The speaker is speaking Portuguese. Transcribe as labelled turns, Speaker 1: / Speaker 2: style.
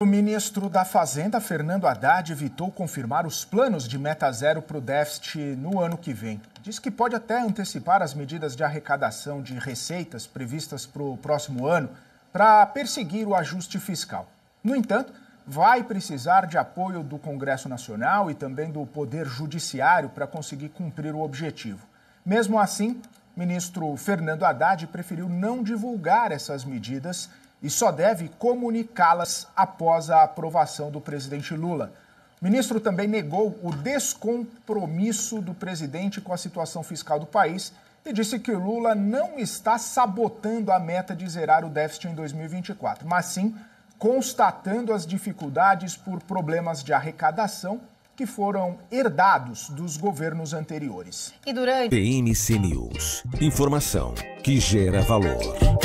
Speaker 1: O ministro da Fazenda, Fernando Haddad, evitou confirmar os planos de meta zero para o déficit no ano que vem. Diz que pode até antecipar as medidas de arrecadação de receitas previstas para o próximo ano para perseguir o ajuste fiscal. No entanto, vai precisar de apoio do Congresso Nacional e também do Poder Judiciário para conseguir cumprir o objetivo. Mesmo assim, ministro Fernando Haddad preferiu não divulgar essas medidas e só deve comunicá-las após a aprovação do presidente Lula. O ministro também negou o descompromisso do presidente com a situação fiscal do país e disse que o Lula não está sabotando a meta de zerar o déficit em 2024, mas sim constatando as dificuldades por problemas de arrecadação que foram herdados dos governos anteriores.
Speaker 2: E durante
Speaker 3: PMC News, informação que gera valor.